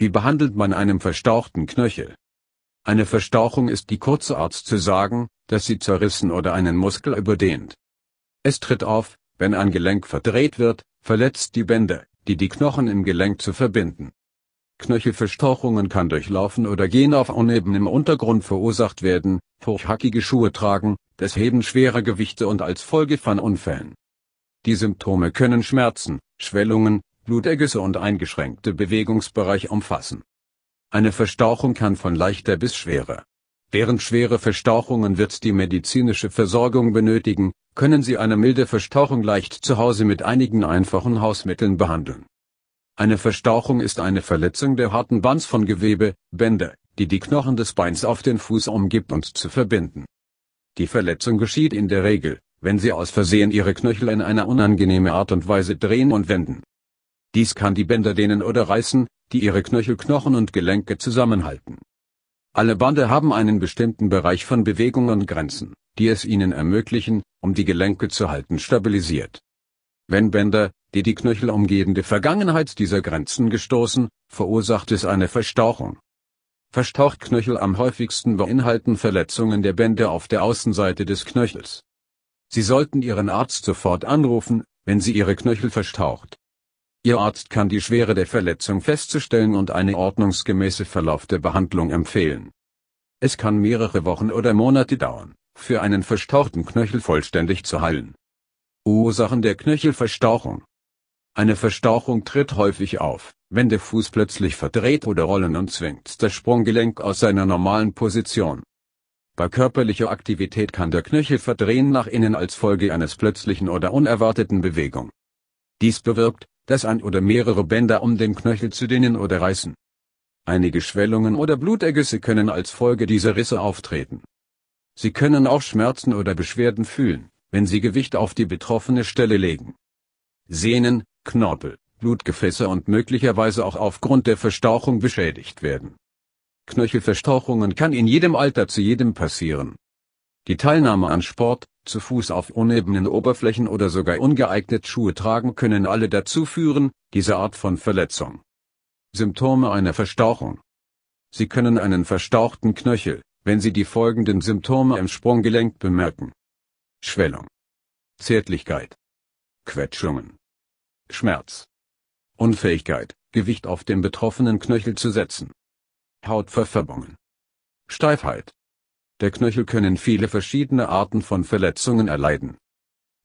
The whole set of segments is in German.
Wie behandelt man einen verstauchten Knöchel? Eine Verstauchung ist die kurze Art zu sagen, dass sie zerrissen oder einen Muskel überdehnt. Es tritt auf, wenn ein Gelenk verdreht wird, verletzt die Bänder, die die Knochen im Gelenk zu verbinden. Knöchelverstauchungen kann durch Laufen oder Gehen auf uneben im Untergrund verursacht werden, hochhackige Schuhe tragen, das Heben schwerer Gewichte und als Folge von Unfällen. Die Symptome können Schmerzen, Schwellungen, Blutergüsse und eingeschränkte Bewegungsbereich umfassen. Eine Verstauchung kann von leichter bis schwerer. Während schwere Verstauchungen wird die medizinische Versorgung benötigen, können Sie eine milde Verstauchung leicht zu Hause mit einigen einfachen Hausmitteln behandeln. Eine Verstauchung ist eine Verletzung der harten Bands von Gewebe, Bänder, die die Knochen des Beins auf den Fuß umgibt und zu verbinden. Die Verletzung geschieht in der Regel, wenn Sie aus Versehen Ihre Knöchel in einer unangenehmen Art und Weise drehen und wenden. Dies kann die Bänder dehnen oder reißen, die ihre Knöchelknochen und Gelenke zusammenhalten. Alle Bande haben einen bestimmten Bereich von Bewegung und Grenzen, die es ihnen ermöglichen, um die Gelenke zu halten, stabilisiert. Wenn Bänder, die die Knöchel umgebende Vergangenheit dieser Grenzen gestoßen, verursacht es eine Verstauchung. Verstaucht Knöchel am häufigsten beinhalten Verletzungen der Bänder auf der Außenseite des Knöchels. Sie sollten Ihren Arzt sofort anrufen, wenn Sie Ihre Knöchel verstaucht Ihr Arzt kann die Schwere der Verletzung festzustellen und eine ordnungsgemäße Verlauf der Behandlung empfehlen. Es kann mehrere Wochen oder Monate dauern, für einen verstauchten Knöchel vollständig zu heilen. Ursachen der Knöchelverstauchung Eine Verstauchung tritt häufig auf, wenn der Fuß plötzlich verdreht oder rollen und zwingt das Sprunggelenk aus seiner normalen Position. Bei körperlicher Aktivität kann der Knöchel verdrehen nach innen als Folge eines plötzlichen oder unerwarteten Bewegung. Dies bewirkt, das ein oder mehrere Bänder um den Knöchel zu dehnen oder reißen. Einige Schwellungen oder Blutergüsse können als Folge dieser Risse auftreten. Sie können auch Schmerzen oder Beschwerden fühlen, wenn Sie Gewicht auf die betroffene Stelle legen. Sehnen, Knorpel, Blutgefäße und möglicherweise auch aufgrund der Verstauchung beschädigt werden. Knöchelverstauchungen kann in jedem Alter zu jedem passieren, die Teilnahme an Sport, zu Fuß auf unebenen Oberflächen oder sogar ungeeignet Schuhe tragen können alle dazu führen, diese Art von Verletzung. Symptome einer Verstauchung. Sie können einen verstauchten Knöchel, wenn Sie die folgenden Symptome im Sprunggelenk bemerken. Schwellung. Zärtlichkeit. Quetschungen. Schmerz. Unfähigkeit, Gewicht auf den betroffenen Knöchel zu setzen. Hautverfärbungen. Steifheit. Der Knöchel können viele verschiedene Arten von Verletzungen erleiden.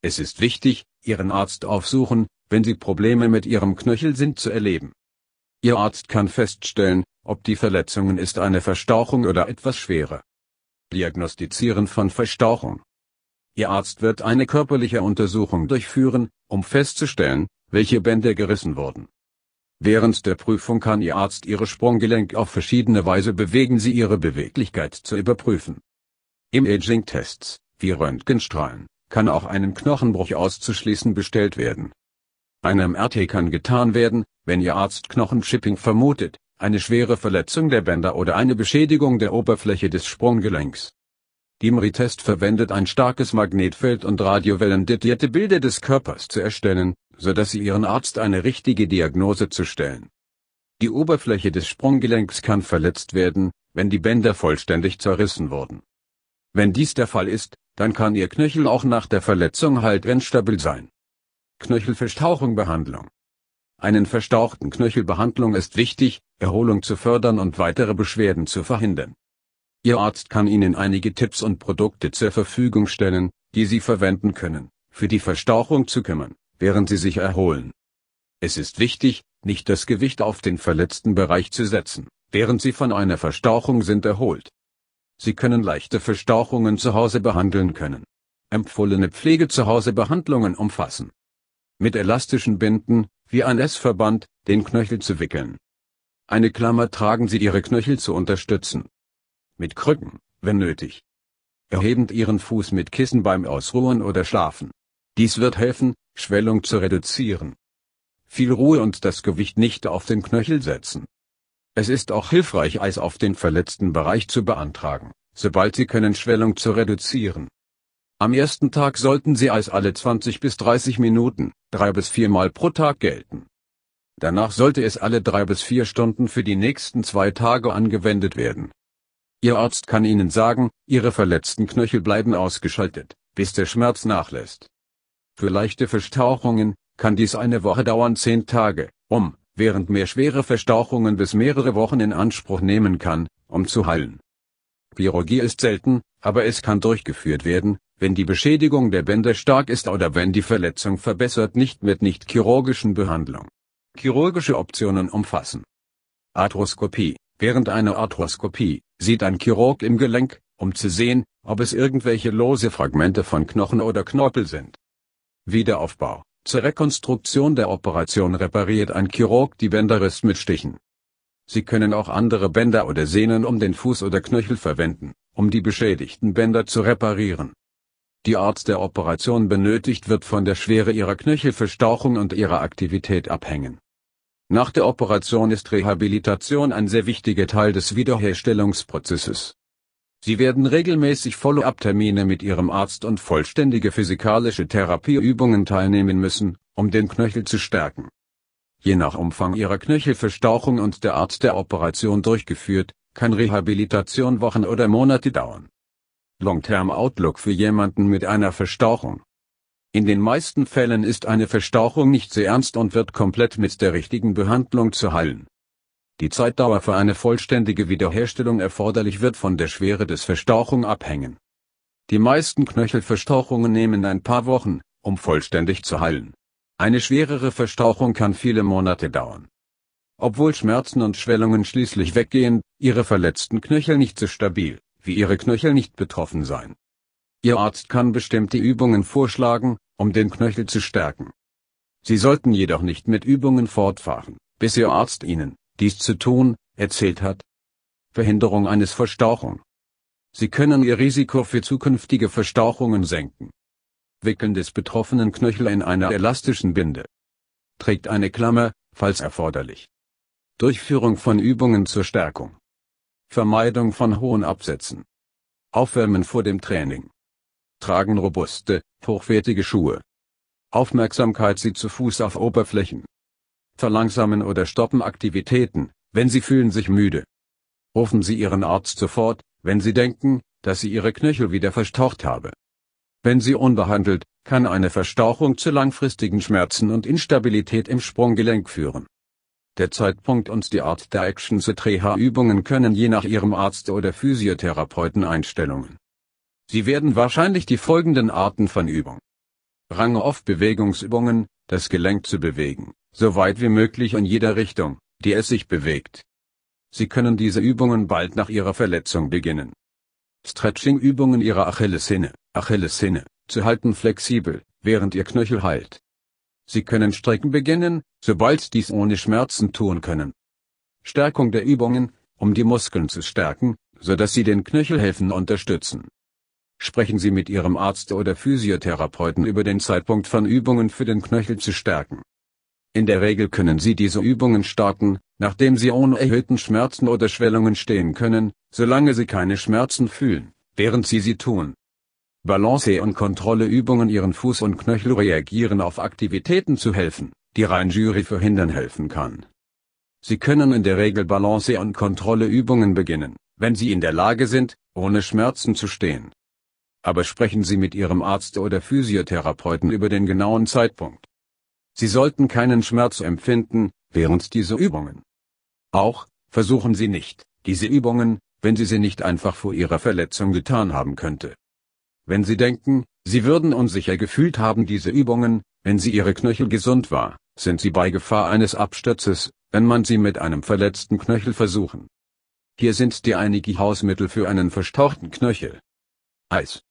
Es ist wichtig, Ihren Arzt aufsuchen, wenn Sie Probleme mit Ihrem Knöchel sind zu erleben. Ihr Arzt kann feststellen, ob die Verletzungen ist eine Verstauchung oder etwas schwerer. Diagnostizieren von Verstauchung. Ihr Arzt wird eine körperliche Untersuchung durchführen, um festzustellen, welche Bänder gerissen wurden. Während der Prüfung kann Ihr Arzt Ihre Sprunggelenk auf verschiedene Weise bewegen Sie Ihre Beweglichkeit zu überprüfen. Im Aging-Tests, wie Röntgenstrahlen, kann auch einen Knochenbruch auszuschließen bestellt werden. Ein MRT kann getan werden, wenn Ihr Arzt Knochenchipping vermutet, eine schwere Verletzung der Bänder oder eine Beschädigung der Oberfläche des Sprunggelenks. Die MRI-Test verwendet ein starkes Magnetfeld und Radiowellen Bilder des Körpers zu erstellen, so dass sie ihren Arzt eine richtige Diagnose zu stellen. Die Oberfläche des Sprunggelenks kann verletzt werden, wenn die Bänder vollständig zerrissen wurden. Wenn dies der Fall ist, dann kann Ihr Knöchel auch nach der Verletzung halt instabil sein. Knöchelverstauchung Behandlung Einen verstauchten Knöchelbehandlung ist wichtig, Erholung zu fördern und weitere Beschwerden zu verhindern. Ihr Arzt kann Ihnen einige Tipps und Produkte zur Verfügung stellen, die Sie verwenden können, für die Verstauchung zu kümmern, während Sie sich erholen. Es ist wichtig, nicht das Gewicht auf den verletzten Bereich zu setzen, während Sie von einer Verstauchung sind erholt. Sie können leichte Verstauchungen zu Hause behandeln können. Empfohlene Pflege zu Hause Behandlungen umfassen. Mit elastischen Binden, wie ein S-Verband, den Knöchel zu wickeln. Eine Klammer tragen Sie Ihre Knöchel zu unterstützen, mit Krücken, wenn nötig. Erhebend Ihren Fuß mit Kissen beim Ausruhen oder Schlafen. Dies wird helfen, Schwellung zu reduzieren. Viel Ruhe und das Gewicht nicht auf den Knöchel setzen. Es ist auch hilfreich, Eis auf den verletzten Bereich zu beantragen, sobald Sie können Schwellung zu reduzieren. Am ersten Tag sollten Sie Eis alle 20 bis 30 Minuten, drei bis viermal pro Tag gelten. Danach sollte es alle drei bis vier Stunden für die nächsten zwei Tage angewendet werden. Ihr Arzt kann Ihnen sagen, Ihre verletzten Knöchel bleiben ausgeschaltet, bis der Schmerz nachlässt. Für leichte Verstauchungen kann dies eine Woche dauern, zehn Tage, um, während mehr schwere Verstauchungen bis mehrere Wochen in Anspruch nehmen kann, um zu heilen. Chirurgie ist selten, aber es kann durchgeführt werden, wenn die Beschädigung der Bänder stark ist oder wenn die Verletzung verbessert nicht mit nicht chirurgischen Behandlung. Chirurgische Optionen umfassen Arthroskopie. Während einer Arthroskopie sieht ein Chirurg im Gelenk, um zu sehen, ob es irgendwelche lose Fragmente von Knochen oder Knorpel sind. Wiederaufbau. Zur Rekonstruktion der Operation repariert ein Chirurg die Bänderriss mit Stichen. Sie können auch andere Bänder oder Sehnen um den Fuß oder Knöchel verwenden, um die beschädigten Bänder zu reparieren. Die Art der Operation benötigt wird von der Schwere ihrer Knöchelverstauchung und ihrer Aktivität abhängen. Nach der Operation ist Rehabilitation ein sehr wichtiger Teil des Wiederherstellungsprozesses. Sie werden regelmäßig Follow-up-Termine mit ihrem Arzt und vollständige physikalische Therapieübungen teilnehmen müssen, um den Knöchel zu stärken. Je nach Umfang ihrer Knöchelverstauchung und der Art der Operation durchgeführt, kann Rehabilitation Wochen oder Monate dauern. Long-Term Outlook für jemanden mit einer Verstauchung in den meisten Fällen ist eine Verstauchung nicht sehr ernst und wird komplett mit der richtigen Behandlung zu heilen. Die Zeitdauer für eine vollständige Wiederherstellung erforderlich wird von der Schwere des Verstauchung abhängen. Die meisten Knöchelverstauchungen nehmen ein paar Wochen, um vollständig zu heilen. Eine schwerere Verstauchung kann viele Monate dauern. Obwohl Schmerzen und Schwellungen schließlich weggehen, ihre verletzten Knöchel nicht so stabil, wie ihre Knöchel nicht betroffen sein. Ihr Arzt kann bestimmte Übungen vorschlagen, um den Knöchel zu stärken. Sie sollten jedoch nicht mit Übungen fortfahren, bis Ihr Arzt Ihnen, dies zu tun, erzählt hat. Verhinderung eines Verstauchung. Sie können Ihr Risiko für zukünftige Verstauchungen senken. Wickeln des betroffenen Knöchel in einer elastischen Binde. Trägt eine Klammer, falls erforderlich. Durchführung von Übungen zur Stärkung. Vermeidung von hohen Absätzen. Aufwärmen vor dem Training tragen robuste, hochwertige Schuhe. Aufmerksamkeit sie zu Fuß auf Oberflächen. Verlangsamen oder stoppen Aktivitäten, wenn sie fühlen sich müde. Rufen Sie Ihren Arzt sofort, wenn Sie denken, dass Sie Ihre Knöchel wieder verstaucht habe. Wenn sie unbehandelt, kann eine Verstauchung zu langfristigen Schmerzen und Instabilität im Sprunggelenk führen. Der Zeitpunkt und die Art der Action zu Treha-Übungen können je nach Ihrem Arzt oder Physiotherapeuten Einstellungen Sie werden wahrscheinlich die folgenden Arten von Übung. Range off Bewegungsübungen, das Gelenk zu bewegen, so weit wie möglich in jeder Richtung, die es sich bewegt. Sie können diese Übungen bald nach Ihrer Verletzung beginnen. Stretching-Übungen Ihrer Achillessehne, Achillessehne, zu halten flexibel, während Ihr Knöchel heilt. Sie können Strecken beginnen, sobald dies ohne Schmerzen tun können. Stärkung der Übungen, um die Muskeln zu stärken, so dass sie den Knöchelhelfen unterstützen. Sprechen Sie mit Ihrem Arzt oder Physiotherapeuten über den Zeitpunkt von Übungen für den Knöchel zu stärken. In der Regel können Sie diese Übungen starten, nachdem Sie ohne erhöhten Schmerzen oder Schwellungen stehen können, solange Sie keine Schmerzen fühlen, während Sie sie tun. Balance- und Kontrolleübungen Ihren Fuß und Knöchel reagieren auf Aktivitäten zu helfen, die rein Jury verhindern helfen kann. Sie können in der Regel Balance- und Kontrolleübungen beginnen, wenn Sie in der Lage sind, ohne Schmerzen zu stehen aber sprechen Sie mit Ihrem Arzt oder Physiotherapeuten über den genauen Zeitpunkt. Sie sollten keinen Schmerz empfinden, während diese Übungen. Auch, versuchen Sie nicht, diese Übungen, wenn Sie sie nicht einfach vor Ihrer Verletzung getan haben könnte. Wenn Sie denken, Sie würden unsicher gefühlt haben diese Übungen, wenn Sie Ihre Knöchel gesund war, sind Sie bei Gefahr eines Absturzes, wenn man Sie mit einem verletzten Knöchel versuchen. Hier sind die einige Hausmittel für einen verstauchten Knöchel. Eis.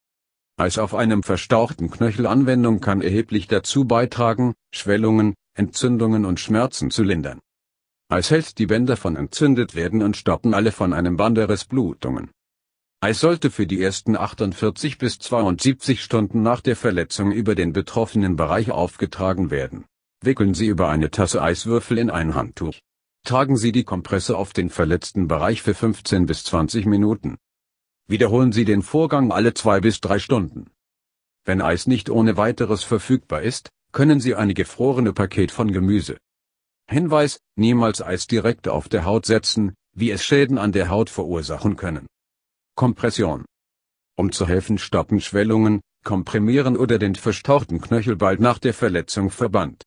Eis auf einem verstauchten Knöchel Anwendung kann erheblich dazu beitragen, Schwellungen, Entzündungen und Schmerzen zu lindern. Eis hält die Bänder von entzündet werden und stoppen alle von einem Banderes Blutungen. Eis sollte für die ersten 48 bis 72 Stunden nach der Verletzung über den betroffenen Bereich aufgetragen werden. Wickeln Sie über eine Tasse Eiswürfel in ein Handtuch. Tragen Sie die Kompresse auf den verletzten Bereich für 15 bis 20 Minuten wiederholen Sie den Vorgang alle zwei bis drei Stunden. Wenn Eis nicht ohne weiteres verfügbar ist, können Sie ein gefrorene Paket von Gemüse. Hinweis, niemals Eis direkt auf der Haut setzen, wie es Schäden an der Haut verursachen können. Kompression. Um zu helfen, stoppen Schwellungen, komprimieren oder den verstauchten Knöchel bald nach der Verletzung verband.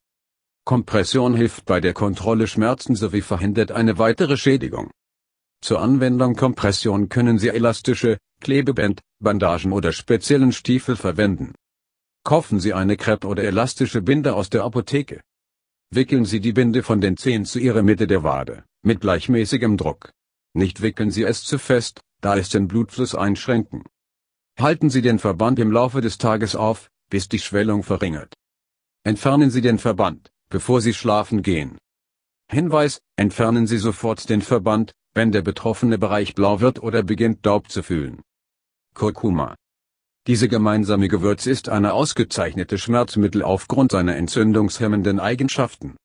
Kompression hilft bei der Kontrolle Schmerzen sowie verhindert eine weitere Schädigung. Zur Anwendung Kompression können Sie elastische, Klebeband, Bandagen oder speziellen Stiefel verwenden. Kaufen Sie eine Crepe oder elastische Binde aus der Apotheke. Wickeln Sie die Binde von den Zehen zu Ihrer Mitte der Wade, mit gleichmäßigem Druck. Nicht wickeln Sie es zu fest, da es den Blutfluss einschränken. Halten Sie den Verband im Laufe des Tages auf, bis die Schwellung verringert. Entfernen Sie den Verband, bevor Sie schlafen gehen. Hinweis, entfernen Sie sofort den Verband, wenn der betroffene Bereich blau wird oder beginnt Daub zu fühlen. Kurkuma. Diese gemeinsame Gewürz ist eine ausgezeichnete Schmerzmittel aufgrund seiner entzündungshemmenden Eigenschaften.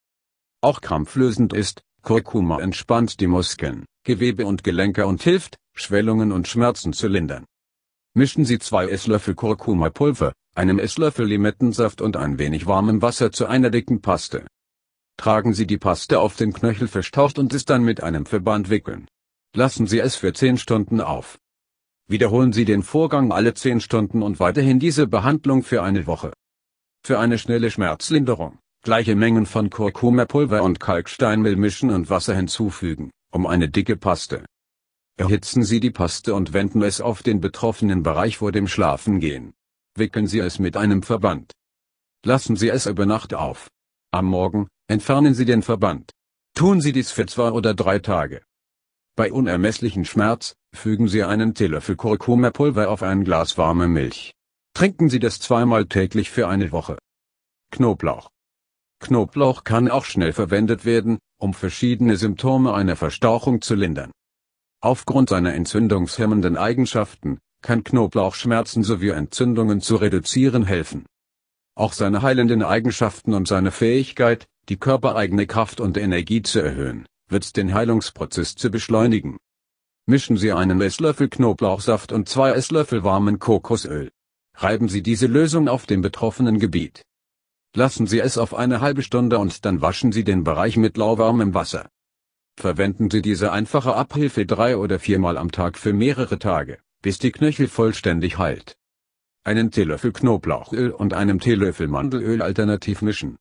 Auch krampflösend ist, Kurkuma entspannt die Muskeln, Gewebe und Gelenke und hilft, Schwellungen und Schmerzen zu lindern. Mischen Sie zwei Esslöffel Kurkuma-Pulver, einem Esslöffel Limettensaft und ein wenig warmem Wasser zu einer dicken Paste. Tragen Sie die Paste auf den Knöchel verstaucht und es dann mit einem Verband wickeln. Lassen Sie es für 10 Stunden auf. Wiederholen Sie den Vorgang alle 10 Stunden und weiterhin diese Behandlung für eine Woche. Für eine schnelle Schmerzlinderung, gleiche Mengen von Kurkumapulver und Kalksteinmehl mischen und Wasser hinzufügen, um eine dicke Paste. Erhitzen Sie die Paste und wenden es auf den betroffenen Bereich vor dem Schlafengehen. Wickeln Sie es mit einem Verband. Lassen Sie es über Nacht auf. Am Morgen, entfernen Sie den Verband. Tun Sie dies für zwei oder drei Tage. Bei unermesslichen Schmerz, fügen Sie einen Teelöffel Kurkumapulver auf ein Glas warme Milch. Trinken Sie das zweimal täglich für eine Woche. Knoblauch. Knoblauch kann auch schnell verwendet werden, um verschiedene Symptome einer Verstauchung zu lindern. Aufgrund seiner entzündungshemmenden Eigenschaften, kann Knoblauch Schmerzen sowie Entzündungen zu reduzieren helfen. Auch seine heilenden Eigenschaften und seine Fähigkeit, die körpereigene Kraft und Energie zu erhöhen, wird den Heilungsprozess zu beschleunigen. Mischen Sie einen Esslöffel Knoblauchsaft und zwei Esslöffel warmen Kokosöl. Reiben Sie diese Lösung auf dem betroffenen Gebiet. Lassen Sie es auf eine halbe Stunde und dann waschen Sie den Bereich mit lauwarmem Wasser. Verwenden Sie diese einfache Abhilfe drei oder viermal am Tag für mehrere Tage, bis die Knöchel vollständig heilt. Einen Teelöffel Knoblauchöl und einem Teelöffel Mandelöl alternativ mischen.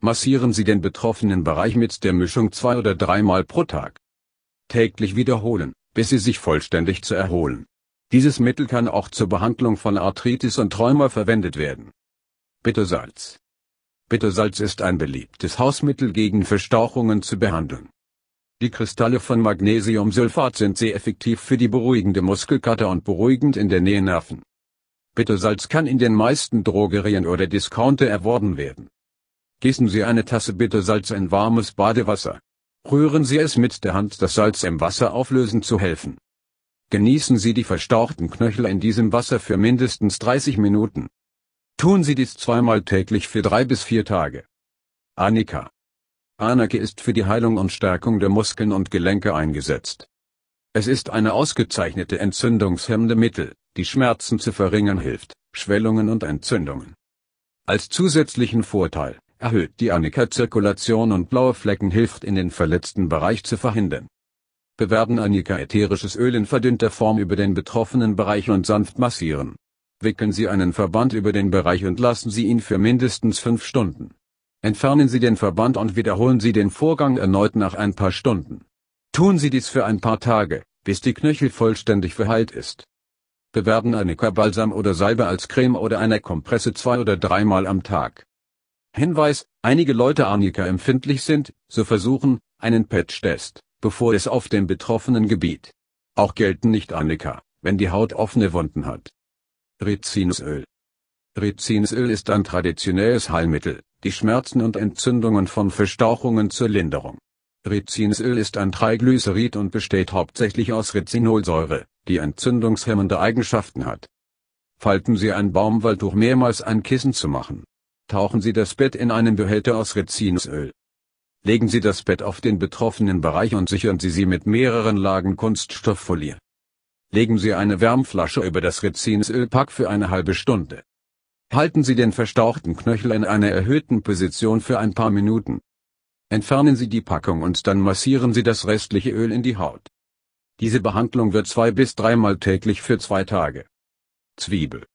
Massieren Sie den betroffenen Bereich mit der Mischung zwei oder dreimal pro Tag. Täglich wiederholen, bis Sie sich vollständig zu erholen. Dieses Mittel kann auch zur Behandlung von Arthritis und Rheuma verwendet werden. Bittersalz. Bittersalz ist ein beliebtes Hausmittel gegen Verstauchungen zu behandeln. Die Kristalle von Magnesiumsulfat sind sehr effektiv für die beruhigende Muskelkater und beruhigend in der Nähe Nerven. Bittersalz kann in den meisten Drogerien oder Discounter erworben werden. Gießen Sie eine Tasse Bittersalz in warmes Badewasser. Rühren Sie es mit der Hand, das Salz im Wasser auflösen zu helfen. Genießen Sie die verstauchten Knöchel in diesem Wasser für mindestens 30 Minuten. Tun Sie dies zweimal täglich für drei bis vier Tage. Anika. Anake ist für die Heilung und Stärkung der Muskeln und Gelenke eingesetzt. Es ist eine ausgezeichnete entzündungshemmende Mittel, die Schmerzen zu verringern hilft, Schwellungen und Entzündungen. Als zusätzlichen Vorteil, erhöht die Anika-Zirkulation und blaue Flecken hilft in den verletzten Bereich zu verhindern. Bewerben Anika ätherisches Öl in verdünnter Form über den betroffenen Bereich und sanft massieren. Wickeln Sie einen Verband über den Bereich und lassen Sie ihn für mindestens fünf Stunden. Entfernen Sie den Verband und wiederholen Sie den Vorgang erneut nach ein paar Stunden. Tun Sie dies für ein paar Tage, bis die Knöchel vollständig verheilt ist. Bewerben Anika Balsam oder Salbe als Creme oder einer Kompresse zwei oder dreimal am Tag. Hinweis, einige Leute Anika empfindlich sind, so versuchen, einen Patch-Test, bevor es auf dem betroffenen Gebiet. Auch gelten nicht Anika, wenn die Haut offene Wunden hat. Rizinusöl Rizinusöl ist ein traditionelles Heilmittel, die Schmerzen und Entzündungen von Verstauchungen zur Linderung. Rizinusöl ist ein Triglycerid und besteht hauptsächlich aus Rizinolsäure, die entzündungshemmende Eigenschaften hat. Falten Sie ein Baumwolltuch mehrmals ein Kissen zu machen. Tauchen Sie das Bett in einen Behälter aus Rizinusöl. Legen Sie das Bett auf den betroffenen Bereich und sichern Sie sie mit mehreren Lagen Kunststofffolie. Legen Sie eine Wärmflasche über das Rizinusölpack für eine halbe Stunde. Halten Sie den verstauchten Knöchel in einer erhöhten Position für ein paar Minuten. Entfernen Sie die Packung und dann massieren Sie das restliche Öl in die Haut. Diese Behandlung wird zwei- bis dreimal täglich für zwei Tage. Zwiebel.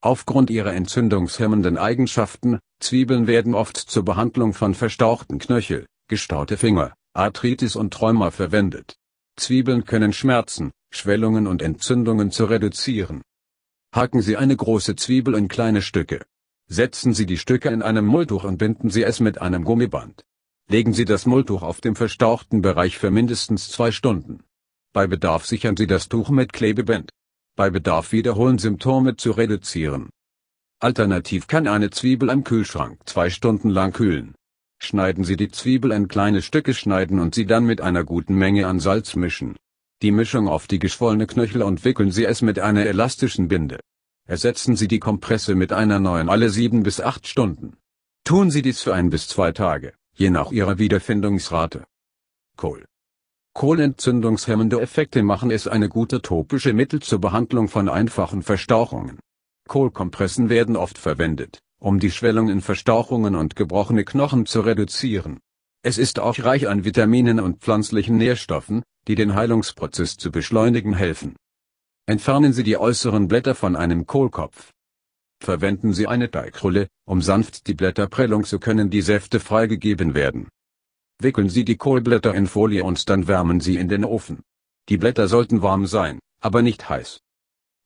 Aufgrund ihrer entzündungshemmenden Eigenschaften, Zwiebeln werden oft zur Behandlung von verstauchten Knöchel, gestaute Finger, Arthritis und Träuma verwendet. Zwiebeln können Schmerzen, Schwellungen und Entzündungen zu reduzieren. Hacken Sie eine große Zwiebel in kleine Stücke. Setzen Sie die Stücke in einem Mulltuch und binden Sie es mit einem Gummiband. Legen Sie das Mulltuch auf dem verstauchten Bereich für mindestens zwei Stunden. Bei Bedarf sichern Sie das Tuch mit Klebeband. Bei Bedarf wiederholen Symptome zu reduzieren. Alternativ kann eine Zwiebel am Kühlschrank zwei Stunden lang kühlen. Schneiden Sie die Zwiebel in kleine Stücke schneiden und sie dann mit einer guten Menge an Salz mischen. Die Mischung auf die geschwollene Knöchel und wickeln Sie es mit einer elastischen Binde. Ersetzen Sie die Kompresse mit einer neuen alle sieben bis acht Stunden. Tun Sie dies für ein bis zwei Tage, je nach Ihrer Wiederfindungsrate. Kohl. Kohlentzündungshemmende Effekte machen es eine gute topische Mittel zur Behandlung von einfachen Verstauchungen. Kohlkompressen werden oft verwendet, um die Schwellung in Verstauchungen und gebrochene Knochen zu reduzieren. Es ist auch reich an Vitaminen und pflanzlichen Nährstoffen, die den Heilungsprozess zu beschleunigen helfen. Entfernen Sie die äußeren Blätter von einem Kohlkopf. Verwenden Sie eine Teigrolle, um sanft die Blätter prellung zu können die Säfte freigegeben werden. Wickeln Sie die Kohlblätter in Folie und dann wärmen Sie in den Ofen. Die Blätter sollten warm sein, aber nicht heiß.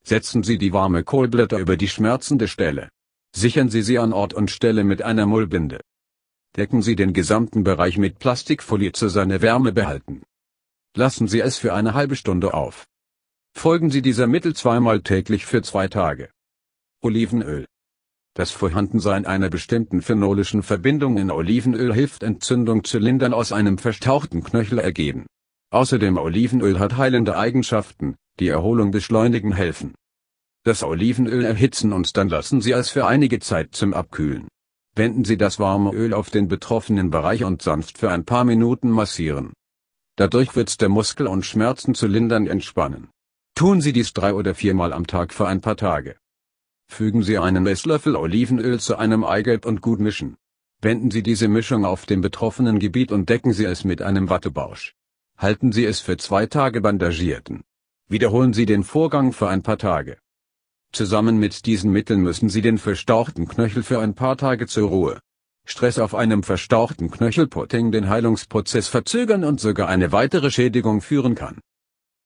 Setzen Sie die warme Kohlblätter über die schmerzende Stelle. Sichern Sie sie an Ort und Stelle mit einer Mullbinde. Decken Sie den gesamten Bereich mit Plastikfolie zu seiner Wärme behalten. Lassen Sie es für eine halbe Stunde auf. Folgen Sie dieser Mittel zweimal täglich für zwei Tage. Olivenöl das Vorhandensein einer bestimmten phenolischen Verbindung in Olivenöl hilft Entzündung zu lindern aus einem verstauchten Knöchel ergeben. Außerdem Olivenöl hat heilende Eigenschaften, die Erholung beschleunigen helfen. Das Olivenöl erhitzen und dann lassen Sie es für einige Zeit zum Abkühlen. Wenden Sie das warme Öl auf den betroffenen Bereich und sanft für ein paar Minuten massieren. Dadurch wird der Muskel und Schmerzen zu lindern entspannen. Tun Sie dies drei oder viermal am Tag für ein paar Tage. Fügen Sie einen Esslöffel Olivenöl zu einem Eigelb und gut mischen. Wenden Sie diese Mischung auf dem betroffenen Gebiet und decken Sie es mit einem Wattebausch. Halten Sie es für zwei Tage bandagierten. Wiederholen Sie den Vorgang für ein paar Tage. Zusammen mit diesen Mitteln müssen Sie den verstauchten Knöchel für ein paar Tage zur Ruhe. Stress auf einem verstauchten Knöchel Knöchelputting den Heilungsprozess verzögern und sogar eine weitere Schädigung führen kann.